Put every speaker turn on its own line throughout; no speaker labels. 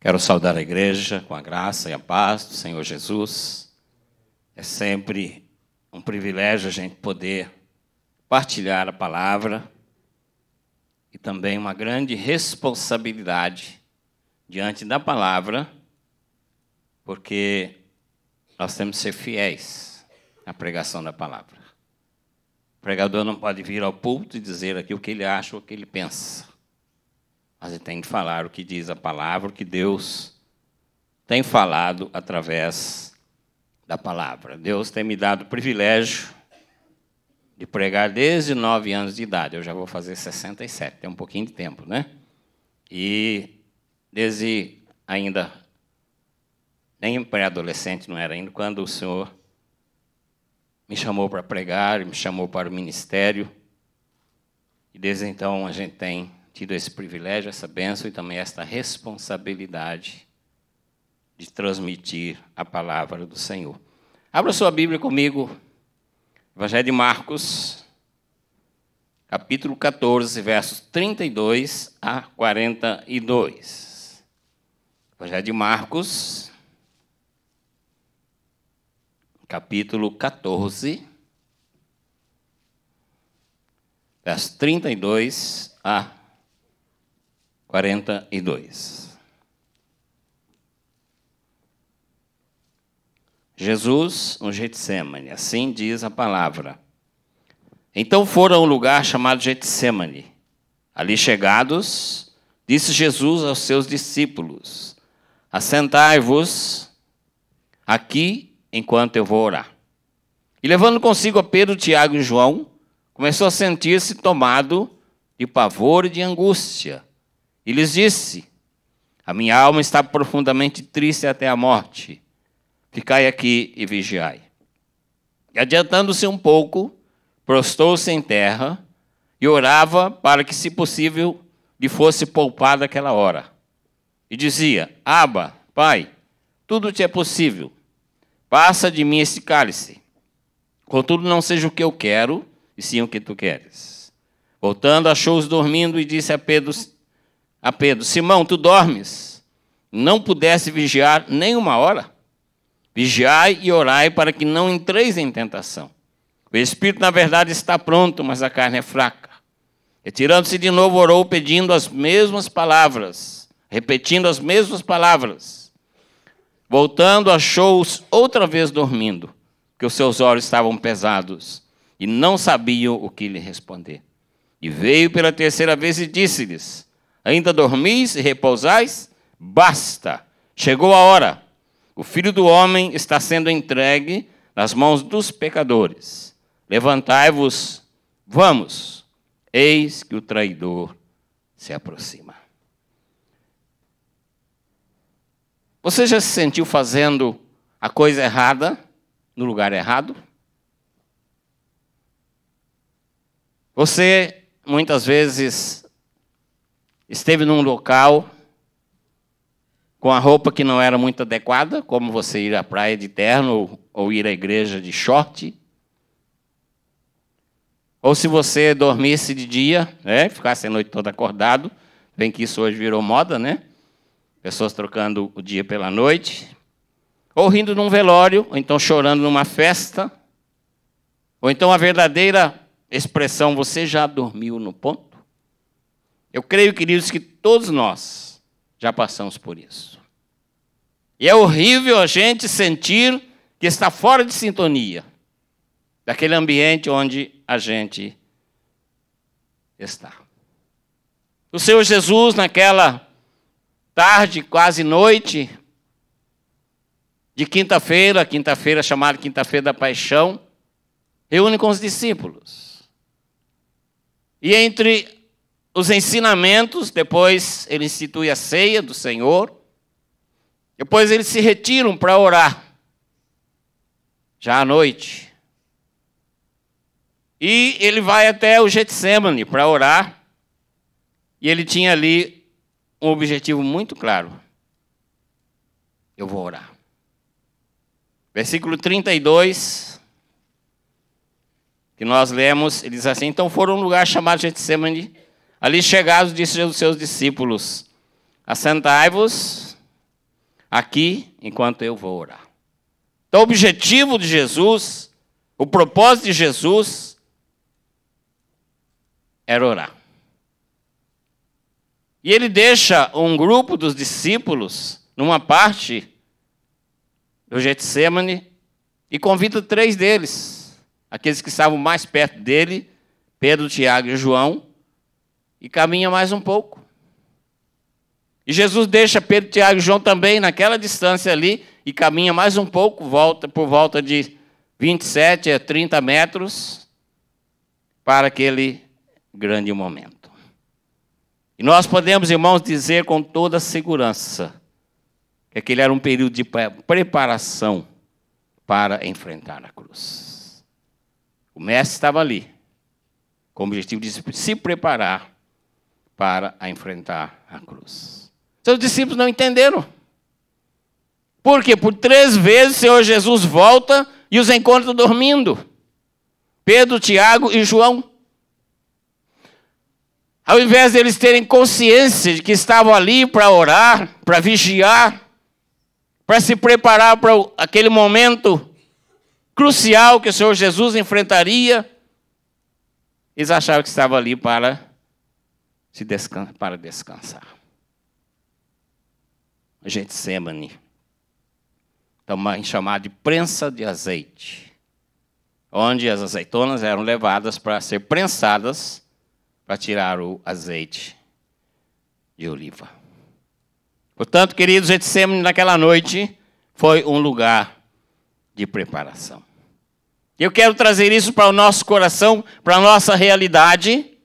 Quero saudar a igreja com a graça e a paz do Senhor Jesus. É sempre um privilégio a gente poder partilhar a palavra e também uma grande responsabilidade diante da palavra, porque nós temos que ser fiéis à pregação da palavra. O pregador não pode vir ao púlpito e dizer aqui o que ele acha ou o que ele pensa. Mas ele tem que falar o que diz a palavra, o que Deus tem falado através da palavra. Deus tem me dado o privilégio de pregar desde nove anos de idade. Eu já vou fazer 67, tem um pouquinho de tempo, né? E desde ainda, nem pré-adolescente não era ainda, quando o Senhor me chamou para pregar, me chamou para o ministério. E desde então a gente tem tido esse privilégio, essa bênção e também esta responsabilidade de transmitir a palavra do Senhor. Abra sua Bíblia comigo, Evangelho de Marcos, capítulo 14, versos 32 a 42. Evangelho de Marcos, capítulo 14, versos 32 a 42. Jesus no Getsemane, assim diz a palavra. Então foram a um lugar chamado Getsemane. Ali chegados, disse Jesus aos seus discípulos: Assentai-vos aqui enquanto eu vou orar. E levando consigo a Pedro, Tiago e João, começou a sentir-se tomado de pavor e de angústia e lhes disse: A minha alma está profundamente triste até a morte. Ficai aqui e vigiai. E adiantando-se um pouco, prostou-se em terra e orava para que, se possível, lhe fosse poupada aquela hora. E dizia: Aba, Pai, tudo te é possível. Passa de mim esse cálice. Contudo, não seja o que eu quero, e sim o que tu queres. Voltando, achou-os dormindo e disse a Pedro: a Pedro: Simão, tu dormes? Não pudesse vigiar nem uma hora? Vigiai e orai para que não entreis em tentação. O espírito, na verdade, está pronto, mas a carne é fraca. Retirando-se de novo, orou, pedindo as mesmas palavras, repetindo as mesmas palavras. Voltando, achou-os outra vez dormindo, que os seus olhos estavam pesados e não sabiam o que lhe responder. E veio pela terceira vez e disse-lhes: Ainda dormis e repousais? Basta! Chegou a hora. O filho do homem está sendo entregue nas mãos dos pecadores. Levantai-vos, vamos. Eis que o traidor se aproxima. Você já se sentiu fazendo a coisa errada no lugar errado? Você muitas vezes esteve num local com a roupa que não era muito adequada, como você ir à praia de terno ou, ir à igreja de short. Ou se você dormisse de dia, né, ficasse a noite toda acordado, bem que isso hoje virou moda, né? Pessoas trocando o dia pela noite. Ou rindo num velório, ou então chorando numa festa. Ou então a verdadeira expressão, você já dormiu no ponto? Eu creio, queridos, que todos nós já passamos por isso. E é horrível a gente sentir que está fora de sintonia daquele ambiente onde a gente está. O Senhor Jesus, naquela tarde, quase noite, de quinta-feira, quinta-feira chamada Quinta-feira da Paixão, reúne com os discípulos. E entre os ensinamentos, depois ele institui a ceia do Senhor, depois eles se retiram para orar, já à noite. E ele vai até o Getsemane para orar, e ele tinha ali um objetivo muito claro: eu vou orar. Versículo 32, que nós lemos, ele diz assim: Então foram a um lugar chamado Getsemane Ali chegados, disse aos seus discípulos: Assentai-vos aqui enquanto eu vou orar. Então, o objetivo de Jesus, o propósito de Jesus, era orar. E ele deixa um grupo dos discípulos numa parte do Getsemane e convida três deles, aqueles que estavam mais perto dele, Pedro, Tiago e João, e caminha mais um pouco. E Jesus deixa Pedro, Tiago e João também naquela distância ali e caminha mais um pouco, volta por volta de 27 a 30 metros para aquele grande momento. E nós podemos, irmãos, dizer com toda segurança que aquele era um período de preparação para enfrentar a cruz. O mestre estava ali com o objetivo de se preparar para enfrentar a cruz. Seus discípulos não entenderam. Por quê? Por três vezes o Senhor Jesus volta e os encontra dormindo. Pedro, Tiago e João. Ao invés deles terem consciência de que estavam ali para orar, para vigiar, para se preparar para aquele momento crucial que o Senhor Jesus enfrentaria, eles achavam que estavam ali para se para descansar. A gente semane, também chamada de prensa de azeite, onde as azeitonas eram levadas para ser prensadas para tirar o azeite de oliva. Portanto, queridos, Getsemane naquela noite foi um lugar de preparação. Eu quero trazer isso para o nosso coração, para a nossa realidade,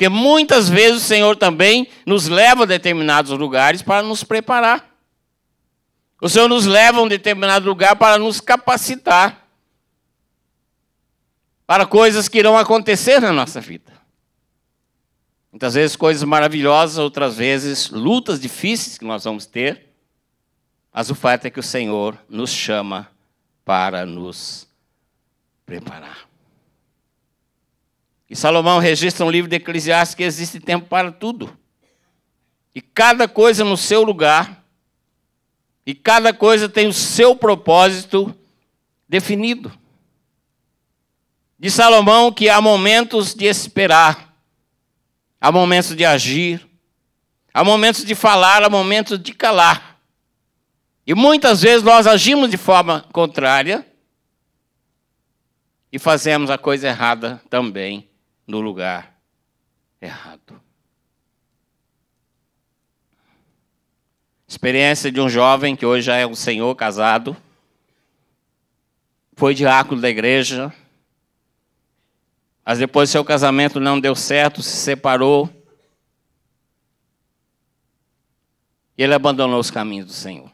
porque muitas vezes o Senhor também nos leva a determinados lugares para nos preparar. O Senhor nos leva a um determinado lugar para nos capacitar para coisas que irão acontecer na nossa vida. Muitas vezes coisas maravilhosas, outras vezes lutas difíceis que nós vamos ter. Mas o fato é que o Senhor nos chama para nos preparar. E Salomão registra um livro de Eclesiastes que existe tempo para tudo. E cada coisa no seu lugar, e cada coisa tem o seu propósito definido. De Salomão que há momentos de esperar, há momentos de agir, há momentos de falar, há momentos de calar. E muitas vezes nós agimos de forma contrária e fazemos a coisa errada também no lugar errado. Experiência de um jovem que hoje já é um senhor casado, foi diácono da igreja, mas depois seu casamento não deu certo, se separou. E ele abandonou os caminhos do Senhor.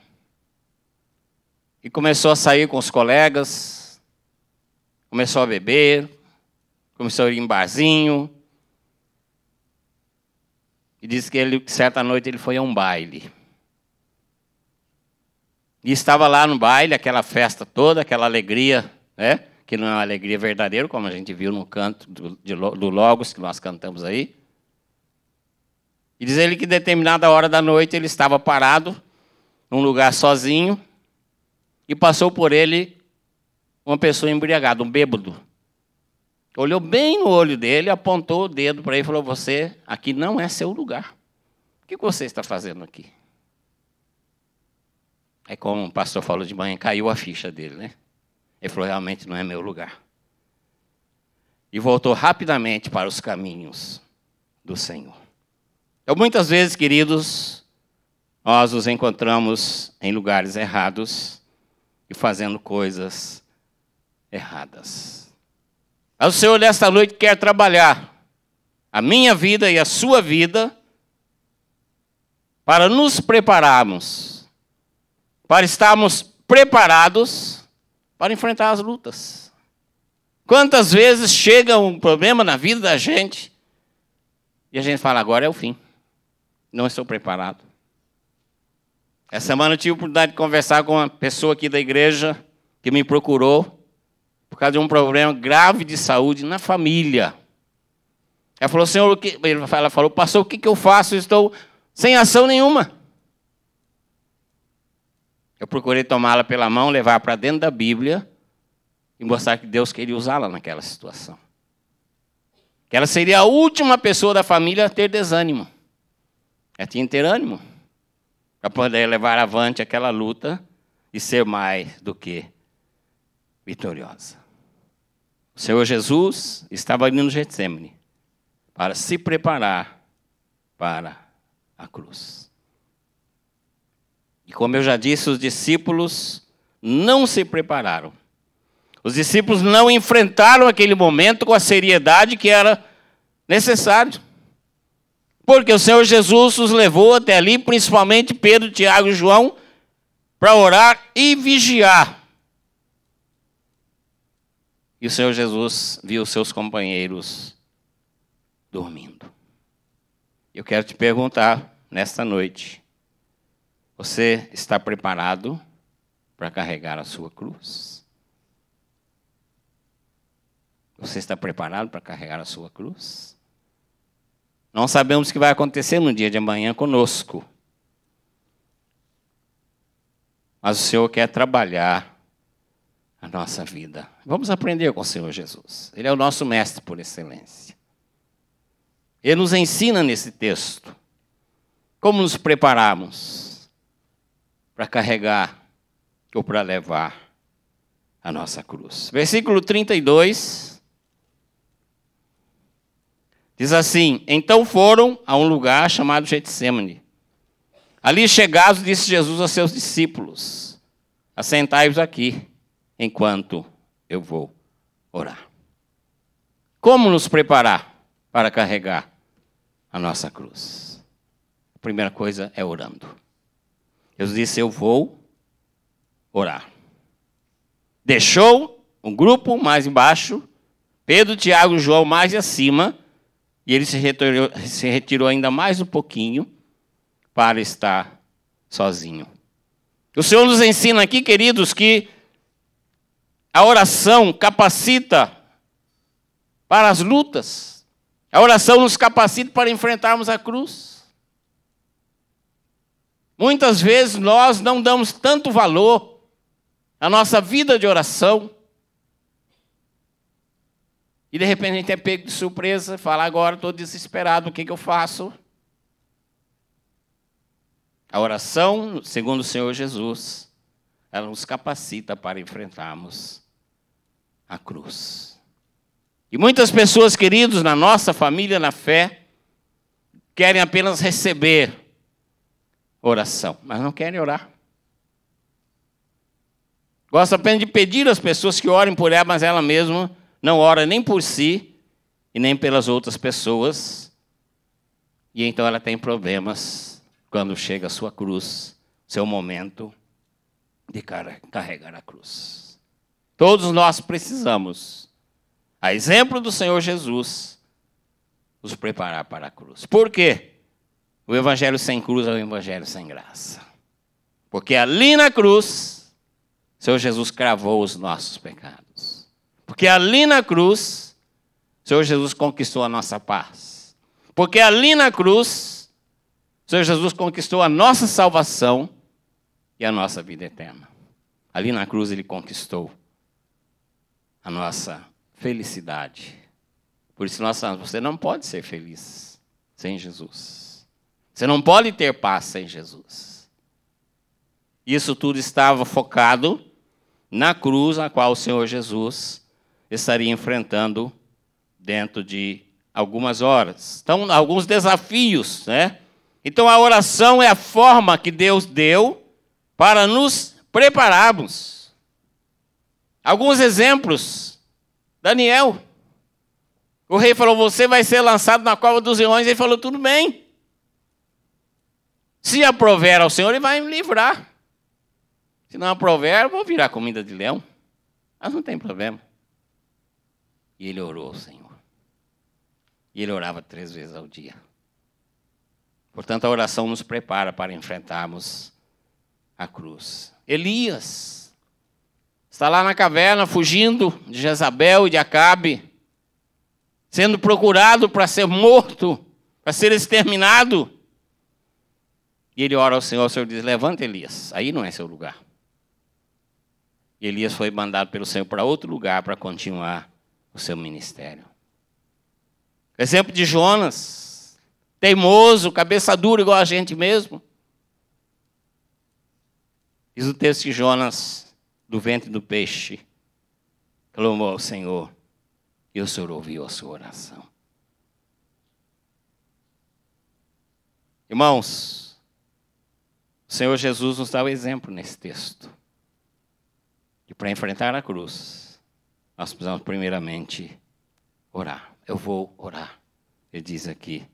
E começou a sair com os colegas, começou a beber, Começou a ir em barzinho. E disse que ele, certa noite ele foi a um baile. E estava lá no baile, aquela festa toda, aquela alegria, né? que não é uma alegria verdadeira, como a gente viu no canto do, de, do Logos, que nós cantamos aí. E diz ele que determinada hora da noite ele estava parado num lugar sozinho e passou por ele uma pessoa embriagada, um bêbado. Olhou bem no olho dele, apontou o dedo para ele e falou: Você, aqui não é seu lugar. O que você está fazendo aqui? É como o pastor falou de manhã, caiu a ficha dele, né? Ele falou: Realmente não é meu lugar. E voltou rapidamente para os caminhos do Senhor. Então, muitas vezes, queridos, nós nos encontramos em lugares errados e fazendo coisas erradas. Mas o Senhor, nesta noite, quer trabalhar a minha vida e a sua vida para nos prepararmos, para estarmos preparados para enfrentar as lutas. Quantas vezes chega um problema na vida da gente e a gente fala, agora é o fim, não estou preparado. Essa semana eu tive a oportunidade de conversar com uma pessoa aqui da igreja que me procurou por causa de um problema grave de saúde na família. Ela falou, Senhor, o que... ela falou, pastor, o que, que eu faço? Eu estou sem ação nenhuma. Eu procurei tomá-la pela mão, levar para dentro da Bíblia e mostrar que Deus queria usá-la naquela situação. Que ela seria a última pessoa da família a ter desânimo. Ela tinha que ter ânimo para poder levar avante aquela luta e ser mais do que vitoriosa. O Senhor Jesus estava ali no Getsemane para se preparar para a cruz. E como eu já disse, os discípulos não se prepararam. Os discípulos não enfrentaram aquele momento com a seriedade que era necessário. Porque o Senhor Jesus os levou até ali, principalmente Pedro, Tiago e João, para orar e vigiar. E o Senhor Jesus viu seus companheiros dormindo. Eu quero te perguntar nesta noite: você está preparado para carregar a sua cruz? Você está preparado para carregar a sua cruz? Não sabemos o que vai acontecer no dia de amanhã conosco. Mas o Senhor quer trabalhar a nossa vida. Vamos aprender com o Senhor Jesus. Ele é o nosso mestre por excelência. Ele nos ensina nesse texto como nos prepararmos para carregar ou para levar a nossa cruz. Versículo 32 diz assim: Então foram a um lugar chamado Getsemane. Ali chegados, disse Jesus a seus discípulos: Assentai-vos aqui enquanto eu vou orar. Como nos preparar para carregar a nossa cruz? A primeira coisa é orando. Jesus disse: Eu vou orar. Deixou um grupo mais embaixo, Pedro, Tiago e João mais acima, e ele se retirou, se retirou ainda mais um pouquinho para estar sozinho. O Senhor nos ensina aqui, queridos, que a oração capacita para as lutas. A oração nos capacita para enfrentarmos a cruz. Muitas vezes nós não damos tanto valor à nossa vida de oração. E de repente a gente é pego de surpresa, fala agora, estou desesperado, o que, que eu faço? A oração, segundo o Senhor Jesus, ela nos capacita para enfrentarmos a cruz. E muitas pessoas, queridos, na nossa família, na fé, querem apenas receber oração, mas não querem orar. Gosta apenas de pedir às pessoas que orem por ela, mas ela mesma não ora nem por si e nem pelas outras pessoas. E então ela tem problemas quando chega a sua cruz, seu momento de carregar a cruz. Todos nós precisamos, a exemplo do Senhor Jesus, nos preparar para a cruz. Por quê? O evangelho sem cruz é o evangelho sem graça. Porque ali na cruz, Senhor Jesus cravou os nossos pecados. Porque ali na cruz, Senhor Jesus conquistou a nossa paz. Porque ali na cruz, Senhor Jesus conquistou a nossa salvação e a nossa vida eterna. Ali na cruz ele conquistou a nossa felicidade. Por isso nós falamos, você não pode ser feliz sem Jesus. Você não pode ter paz sem Jesus. Isso tudo estava focado na cruz a qual o Senhor Jesus estaria enfrentando dentro de algumas horas. Então, alguns desafios, né? Então, a oração é a forma que Deus deu para nos prepararmos Alguns exemplos. Daniel. O rei falou: Você vai ser lançado na cova dos leões. Ele falou: Tudo bem. Se aprover ao Senhor, ele vai me livrar. Se não aprover, eu vou virar comida de leão. Mas não tem problema. E ele orou ao Senhor. E ele orava três vezes ao dia. Portanto, a oração nos prepara para enfrentarmos a cruz. Elias Está lá na caverna fugindo de Jezabel e de Acabe, sendo procurado para ser morto, para ser exterminado. E ele ora ao Senhor, o Senhor diz: Levanta Elias, aí não é seu lugar. E Elias foi mandado pelo Senhor para outro lugar para continuar o seu ministério. Exemplo de Jonas, teimoso, cabeça dura igual a gente mesmo. Diz o texto que Jonas do ventre do peixe, clamou ao Senhor e o Senhor ouviu a sua oração. Irmãos, o Senhor Jesus nos dá o exemplo nesse texto. E para enfrentar a cruz, nós precisamos primeiramente orar. Eu vou orar. Ele diz aqui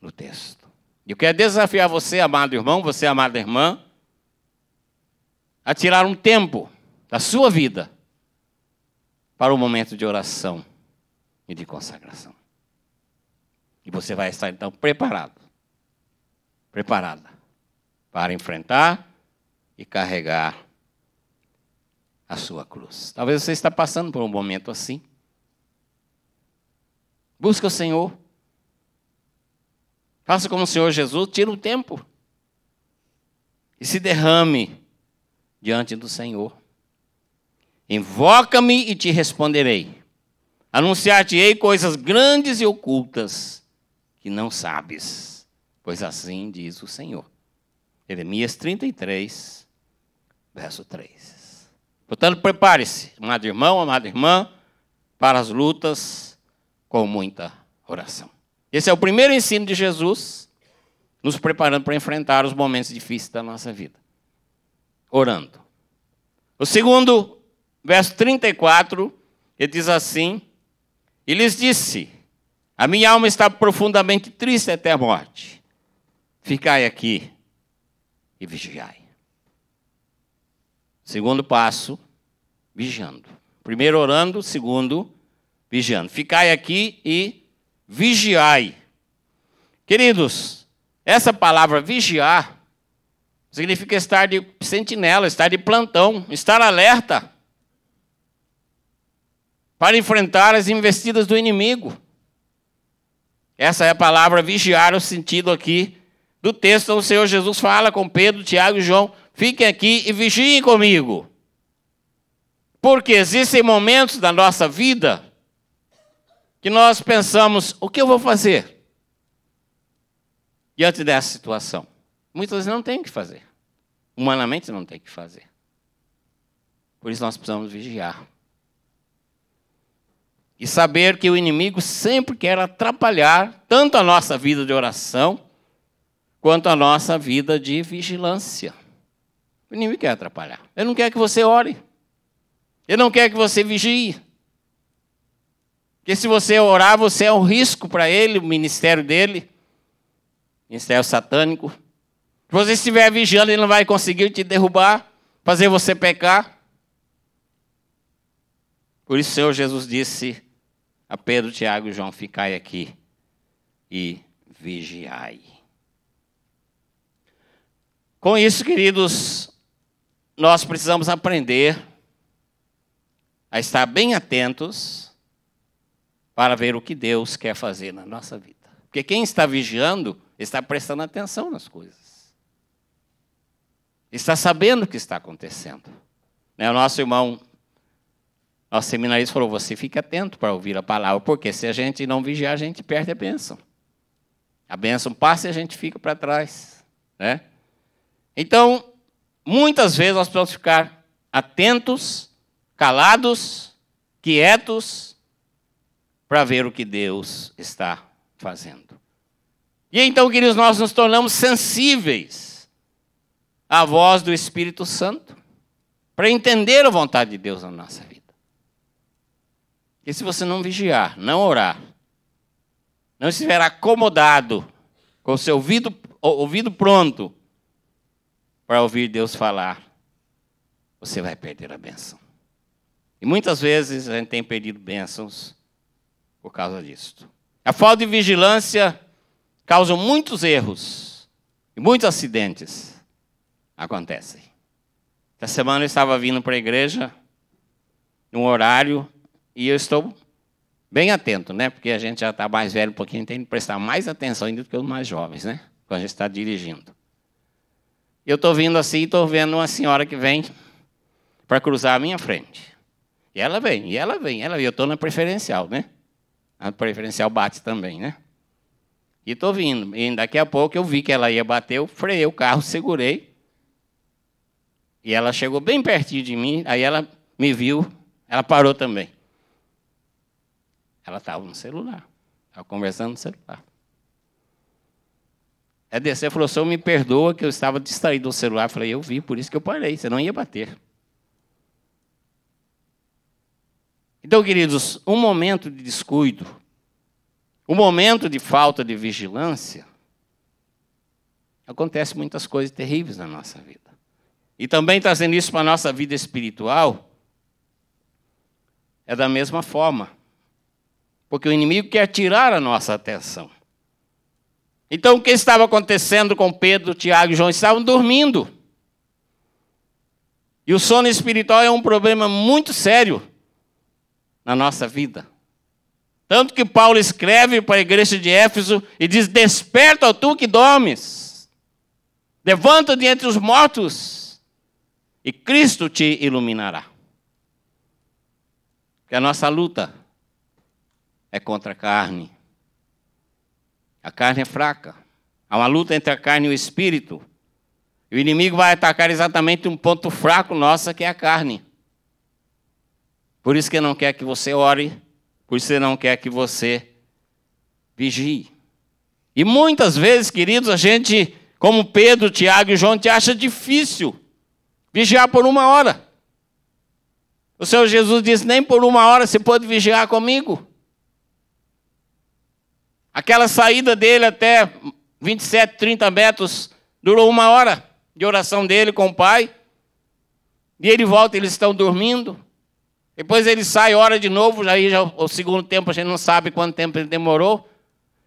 no texto. Eu quero desafiar você, amado irmão, você, amada irmã, a tirar um tempo da sua vida para o um momento de oração e de consagração. E você vai estar então preparado, preparada para enfrentar e carregar a sua cruz. Talvez você está passando por um momento assim. Busca o Senhor. Faça como o Senhor Jesus, tira o tempo e se derrame diante do Senhor. Invoca-me e te responderei. Anunciar-te-ei coisas grandes e ocultas que não sabes, pois assim diz o Senhor. Jeremias 33, verso 3. Portanto, prepare-se, amado irmão, amada irmã, para as lutas com muita oração. Esse é o primeiro ensino de Jesus, nos preparando para enfrentar os momentos difíceis da nossa vida orando. O segundo, verso 34, ele diz assim: E lhes disse: A minha alma está profundamente triste até a morte. Ficai aqui e vigiai. Segundo passo, vigiando. Primeiro orando, segundo, vigiando. Ficai aqui e vigiai. Queridos, essa palavra vigiar Significa estar de sentinela, estar de plantão, estar alerta para enfrentar as investidas do inimigo. Essa é a palavra vigiar, o sentido aqui do texto onde então, o Senhor Jesus fala com Pedro, Tiago e João: fiquem aqui e vigiem comigo. Porque existem momentos da nossa vida que nós pensamos: o que eu vou fazer diante dessa situação? Muitas vezes não tem o que fazer. Humanamente não tem o que fazer. Por isso nós precisamos vigiar. E saber que o inimigo sempre quer atrapalhar tanto a nossa vida de oração, quanto a nossa vida de vigilância. O inimigo quer atrapalhar. Ele não quer que você ore. Ele não quer que você vigie. Porque se você orar, você é um risco para ele, o ministério dele, ministério satânico. Se você estiver vigiando, ele não vai conseguir te derrubar, fazer você pecar. Por isso, o Senhor Jesus disse a Pedro, Tiago e João: Ficai aqui e vigiai. Com isso, queridos, nós precisamos aprender a estar bem atentos para ver o que Deus quer fazer na nossa vida. Porque quem está vigiando está prestando atenção nas coisas está sabendo o que está acontecendo. Né? O nosso irmão, nosso seminarista falou, você fica atento para ouvir a palavra, porque se a gente não vigiar, a gente perde a bênção. A bênção passa e a gente fica para trás. Né? Então, muitas vezes nós precisamos ficar atentos, calados, quietos, para ver o que Deus está fazendo. E então, queridos, nós nos tornamos sensíveis a voz do Espírito Santo para entender a vontade de Deus na nossa vida. E se você não vigiar, não orar, não estiver acomodado, com o seu ouvido, ouvido pronto para ouvir Deus falar, você vai perder a bênção. E muitas vezes a gente tem perdido bênçãos por causa disso. A falta de vigilância causa muitos erros e muitos acidentes acontecem. Essa semana eu estava vindo para a igreja, num horário, e eu estou bem atento, né? Porque a gente já está mais velho um pouquinho, tem que prestar mais atenção ainda do que os mais jovens, né? Quando a gente está dirigindo. Eu estou vindo assim e estou vendo uma senhora que vem para cruzar a minha frente. E ela vem, e ela vem, ela vem. Eu estou na preferencial, né? A preferencial bate também, né? E estou vindo. E daqui a pouco eu vi que ela ia bater, eu freiei o carro, segurei e ela chegou bem pertinho de mim, aí ela me viu, ela parou também. Ela estava no celular, estava conversando no celular. É descer falou: "Senhor, me perdoa que eu estava distraído do celular". Eu falei: "Eu vi, por isso que eu parei, você não ia bater". Então, queridos, um momento de descuido, um momento de falta de vigilância, acontece muitas coisas terríveis na nossa vida e também trazendo isso para a nossa vida espiritual, é da mesma forma. Porque o inimigo quer tirar a nossa atenção. Então, o que estava acontecendo com Pedro, Tiago e João? Estavam dormindo. E o sono espiritual é um problema muito sério na nossa vida. Tanto que Paulo escreve para a igreja de Éfeso e diz: Desperta, tu que dormes, levanta-te entre os mortos e Cristo te iluminará. Porque a nossa luta é contra a carne. A carne é fraca. Há uma luta entre a carne e o espírito. E o inimigo vai atacar exatamente um ponto fraco nosso, que é a carne. Por isso que não quer que você ore, por isso que não quer que você vigie. E muitas vezes, queridos, a gente, como Pedro, Tiago e João, te acha difícil Vigiar por uma hora. O Senhor Jesus disse: Nem por uma hora você pode vigiar comigo. Aquela saída dele até 27, 30 metros durou uma hora de oração dele com o Pai. E ele volta, eles estão dormindo. Depois ele sai, ora de novo, aí já, o segundo tempo a gente não sabe quanto tempo ele demorou.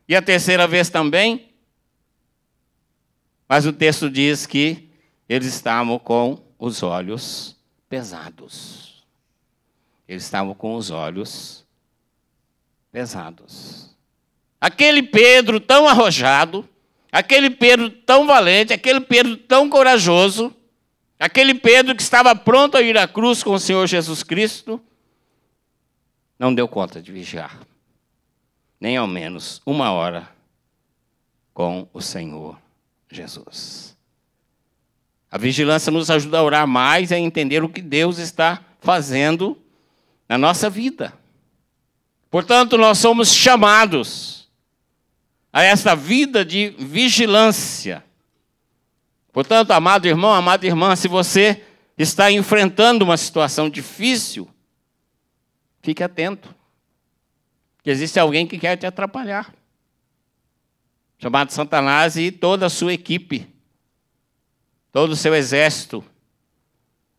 E a terceira vez também. Mas o texto diz que eles estavam com os olhos pesados. Eles estavam com os olhos pesados. Aquele Pedro tão arrojado, aquele Pedro tão valente, aquele Pedro tão corajoso, aquele Pedro que estava pronto a ir à cruz com o Senhor Jesus Cristo, não deu conta de vigiar, nem ao menos uma hora com o Senhor Jesus. A vigilância nos ajuda a orar mais e a entender o que Deus está fazendo na nossa vida. Portanto, nós somos chamados a esta vida de vigilância. Portanto, amado irmão, amada irmã, se você está enfrentando uma situação difícil, fique atento. Que existe alguém que quer te atrapalhar. Chamado Satanás e toda a sua equipe todo o seu exército.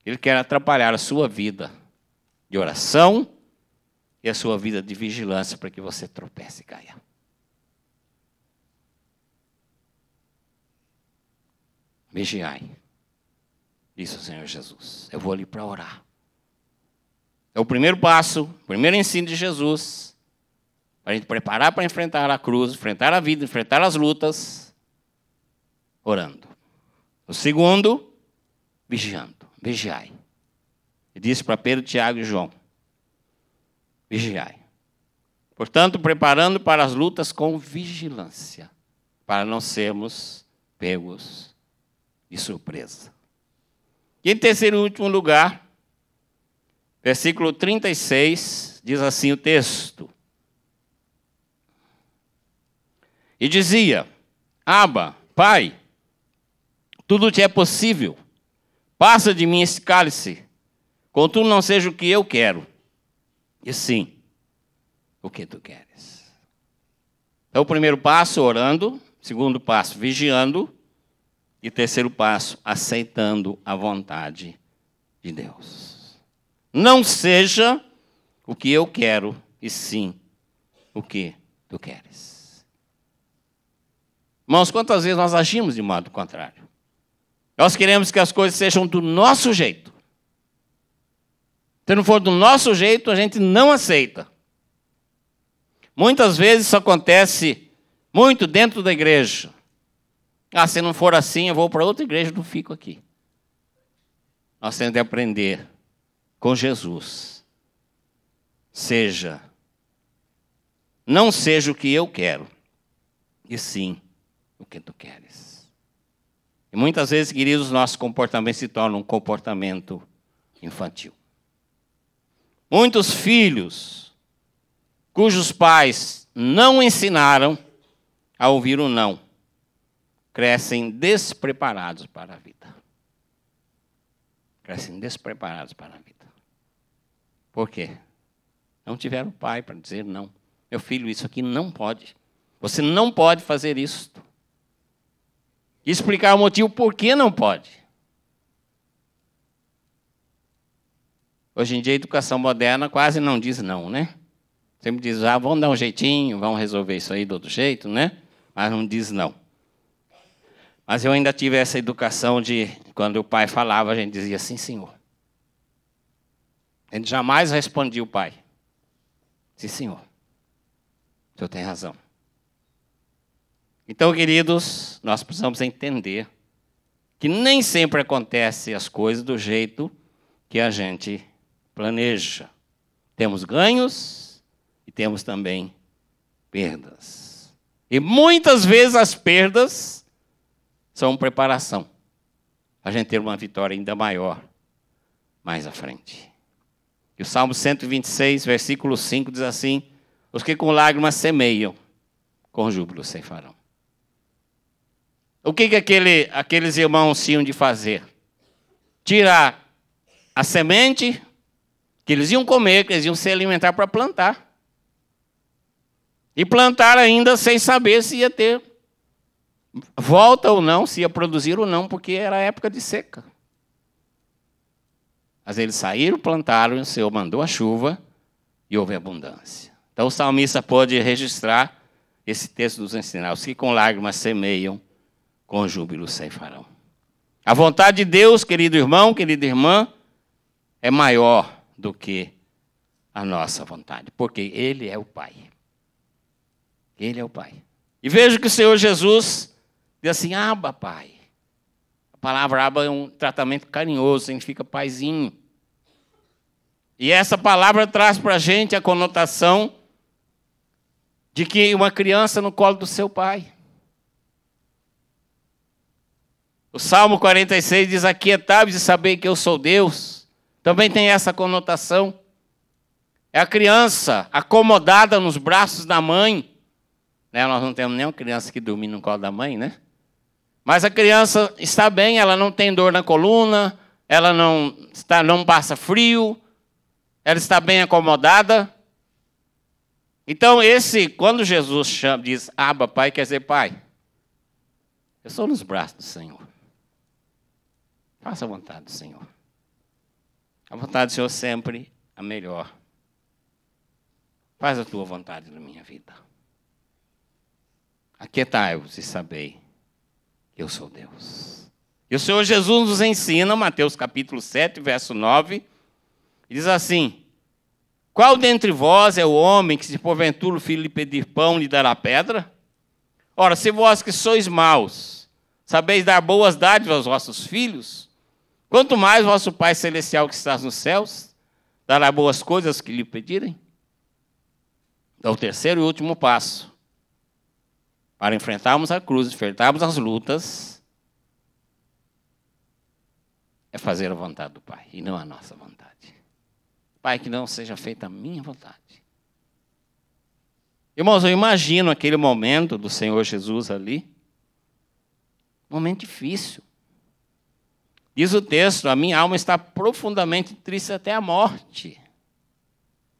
Ele quer atrapalhar a sua vida de oração e a sua vida de vigilância para que você tropece e caia. Vigiai, disse o Senhor Jesus. Eu vou ali para orar. É o primeiro passo, o primeiro ensino de Jesus para a gente preparar para enfrentar a cruz, enfrentar a vida, enfrentar as lutas, orando. O segundo, vigiando, vigiai. E disse para Pedro, Tiago e João: vigiai. Portanto, preparando para as lutas com vigilância, para não sermos pegos de surpresa. E em terceiro e último lugar, versículo 36, diz assim o texto: E dizia: Aba, Pai, tudo te é possível. Passa de mim esse cálice. Contudo, não seja o que eu quero, e sim o que tu queres. Então, o primeiro passo, orando. Segundo passo, vigiando. E terceiro passo, aceitando a vontade de Deus. Não seja o que eu quero, e sim o que tu queres. Irmãos, quantas vezes nós agimos de modo contrário? Nós queremos que as coisas sejam do nosso jeito. Se não for do nosso jeito, a gente não aceita. Muitas vezes isso acontece muito dentro da igreja. Ah, se não for assim, eu vou para outra igreja, não fico aqui. Nós temos que aprender com Jesus. Seja, não seja o que eu quero, e sim o que tu queres muitas vezes, queridos, nosso comportamento se torna um comportamento infantil. Muitos filhos cujos pais não ensinaram a ouvir o não crescem despreparados para a vida. Crescem despreparados para a vida. Por quê? Não tiveram pai para dizer não. Meu filho, isso aqui não pode. Você não pode fazer isso explicar o motivo por que não pode. Hoje em dia, a educação moderna quase não diz não, né? Sempre diz, ah, vamos dar um jeitinho, vamos resolver isso aí do outro jeito, né? Mas não diz não. Mas eu ainda tive essa educação de, quando o pai falava, a gente dizia, sim, senhor. A gente jamais respondia o pai. Sim, senhor. O senhor tem razão. Então, queridos, nós precisamos entender que nem sempre acontece as coisas do jeito que a gente planeja. Temos ganhos e temos também perdas. E muitas vezes as perdas são preparação. para A gente ter uma vitória ainda maior mais à frente. E o Salmo 126, versículo 5 diz assim: Os que com lágrimas semeiam, com júbilo ceifarão. O que, que aquele, aqueles irmãos tinham de fazer? Tirar a semente que eles iam comer, que eles iam se alimentar para plantar. E plantar ainda sem saber se ia ter volta ou não, se ia produzir ou não, porque era época de seca. Mas eles saíram, plantaram, e o Senhor mandou a chuva e houve abundância. Então o salmista pode registrar esse texto nos ensinar: que com lágrimas semeiam com júbilo ceifarão. A vontade de Deus, querido irmão, querida irmã, é maior do que a nossa vontade, porque Ele é o Pai. Ele é o Pai. E vejo que o Senhor Jesus diz assim: Abba, Pai. A palavra Abba é um tratamento carinhoso, significa paizinho. E essa palavra traz para a gente a conotação de que uma criança no colo do seu pai. O Salmo 46 diz: Aquietai-vos e saber que eu sou Deus. Também tem essa conotação. É a criança acomodada nos braços da mãe. Né? Nós não temos nenhuma criança que dorme no colo da mãe, né? Mas a criança está bem, ela não tem dor na coluna, ela não, está, não passa frio, ela está bem acomodada. Então, esse, quando Jesus chama, diz Abba, Pai, quer dizer Pai. Eu sou nos braços do Senhor. Faça a vontade do Senhor. A vontade do Senhor sempre a melhor. Faz a tua vontade na minha vida. Aquietai-vos e sabei, eu sou Deus. E o Senhor Jesus nos ensina, Mateus capítulo 7, verso 9, diz assim: Qual dentre vós é o homem que, se porventura o filho lhe pedir pão, lhe dará pedra? Ora, se vós que sois maus, sabeis dar boas dádivas aos vossos filhos, Quanto mais vosso Pai Celestial que estás nos céus dará boas coisas que lhe pedirem. É o terceiro e último passo. Para enfrentarmos a cruz, enfrentarmos as lutas, é fazer a vontade do Pai e não a nossa vontade. Pai, que não seja feita a minha vontade. Irmãos, eu imagino aquele momento do Senhor Jesus ali. Momento difícil. Diz o texto: a minha alma está profundamente triste até a morte.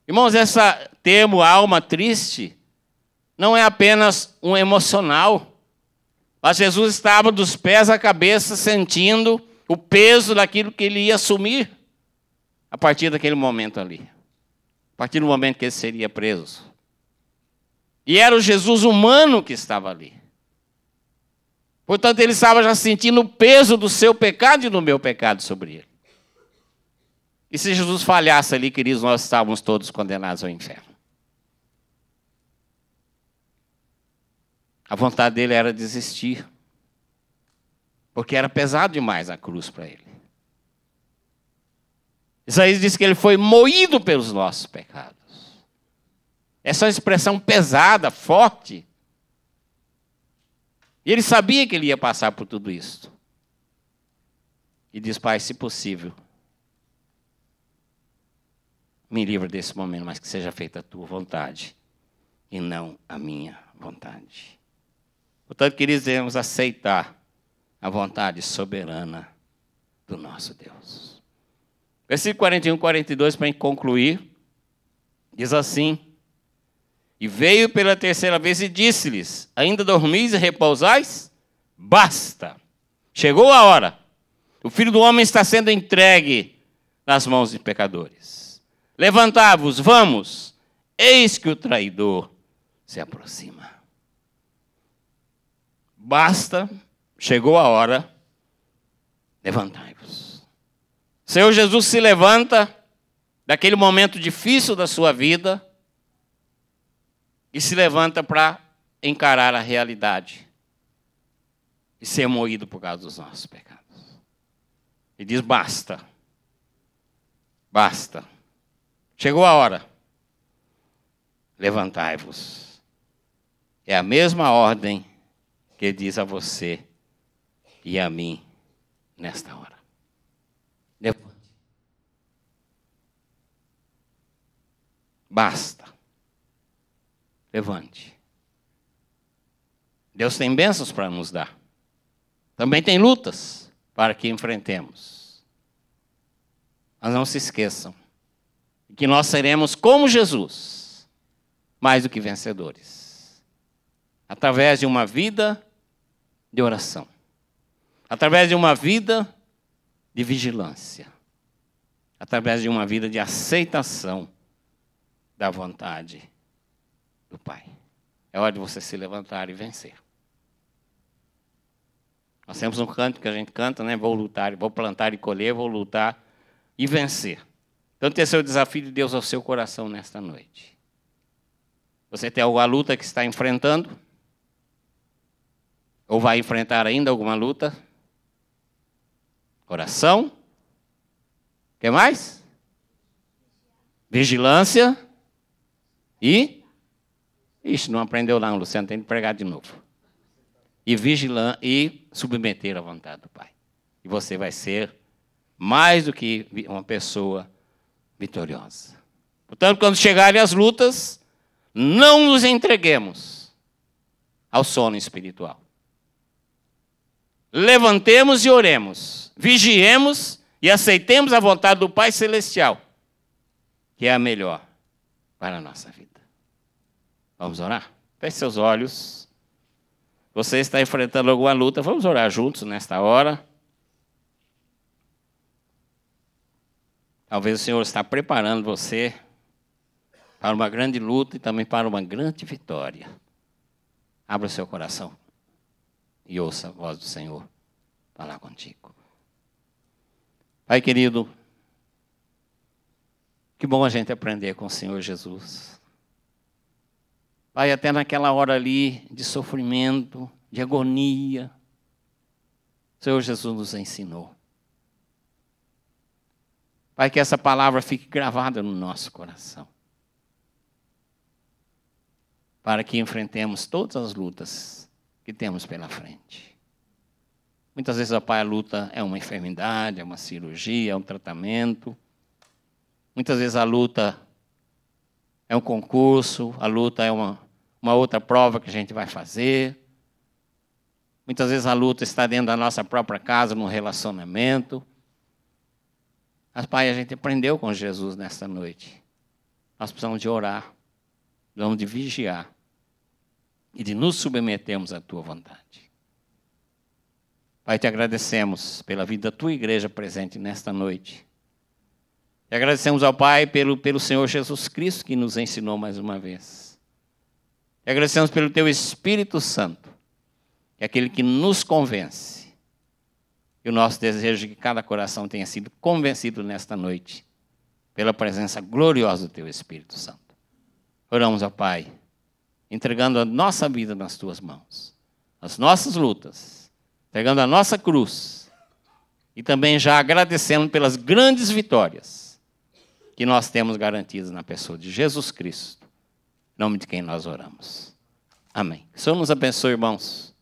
Irmãos, esse termo alma triste não é apenas um emocional. Mas Jesus estava dos pés à cabeça sentindo o peso daquilo que ele ia assumir a partir daquele momento ali. A partir do momento que ele seria preso. E era o Jesus humano que estava ali. Portanto, ele estava já sentindo o peso do seu pecado e do meu pecado sobre ele. E se Jesus falhasse ali, queridos, nós estávamos todos condenados ao inferno. A vontade dele era desistir, porque era pesado demais a cruz para ele. Isaías diz que ele foi moído pelos nossos pecados. Essa é uma expressão pesada, forte, e ele sabia que ele ia passar por tudo isso. E diz: Pai, se possível, me livra desse momento, mas que seja feita a tua vontade e não a minha vontade. Portanto, que devemos aceitar a vontade soberana do nosso Deus. Versículo 41, 42, para concluir, diz assim: e veio pela terceira vez e disse-lhes: Ainda dormis e repousais? Basta! Chegou a hora. O filho do homem está sendo entregue nas mãos de pecadores. Levantai-vos, vamos! Eis que o traidor se aproxima. Basta, chegou a hora, levantai-vos. Senhor Jesus se levanta daquele momento difícil da sua vida e se levanta para encarar a realidade e ser moído por causa dos nossos pecados. E diz: basta, basta, chegou a hora, levantai-vos. É a mesma ordem que diz a você e a mim nesta hora. Basta levante. Deus tem bênçãos para nos dar. Também tem lutas para que enfrentemos. Mas não se esqueçam que nós seremos como Jesus, mais do que vencedores. Através de uma vida de oração, através de uma vida de vigilância, através de uma vida de aceitação da vontade do Pai. É hora de você se levantar e vencer. Nós temos um canto que a gente canta, né? Vou lutar, vou plantar e colher, vou lutar e vencer. Então, esse é o desafio de Deus ao seu coração nesta noite. Você tem alguma luta que está enfrentando? Ou vai enfrentar ainda alguma luta? coração que mais? Vigilância e Ixi, não aprendeu não, Luciano, tem que pregar de novo. E vigilar e submeter à vontade do Pai. E você vai ser mais do que uma pessoa vitoriosa. Portanto, quando chegarem as lutas, não nos entreguemos ao sono espiritual. Levantemos e oremos, vigiemos e aceitemos a vontade do Pai Celestial, que é a melhor para a nossa vida. Vamos orar? Feche seus olhos. Você está enfrentando alguma luta, vamos orar juntos nesta hora. Talvez o Senhor está preparando você para uma grande luta e também para uma grande vitória. Abra o seu coração e ouça a voz do Senhor falar contigo. Pai querido, que bom a gente aprender com o Senhor Jesus vai até naquela hora ali de sofrimento, de agonia. O Senhor Jesus nos ensinou. Pai, que essa palavra fique gravada no nosso coração. Para que enfrentemos todas as lutas que temos pela frente. Muitas vezes, ó Pai, a luta é uma enfermidade, é uma cirurgia, é um tratamento. Muitas vezes a luta é um concurso, a luta é uma uma outra prova que a gente vai fazer. Muitas vezes a luta está dentro da nossa própria casa, no relacionamento. Mas, Pai, a gente aprendeu com Jesus nesta noite. Nós precisamos de orar, precisamos de vigiar e de nos submetermos à Tua vontade. Pai, te agradecemos pela vida da Tua igreja presente nesta noite. Te agradecemos ao Pai pelo, pelo Senhor Jesus Cristo que nos ensinou mais uma vez. E agradecemos pelo teu Espírito Santo, que é aquele que nos convence. E o nosso desejo é que cada coração tenha sido convencido nesta noite, pela presença gloriosa do teu Espírito Santo. Oramos, ó Pai, entregando a nossa vida nas tuas mãos, as nossas lutas, entregando a nossa cruz e também já agradecendo pelas grandes vitórias que nós temos garantidas na pessoa de Jesus Cristo nome de quem nós oramos. Amém. Senhor nos abençoe, irmãos.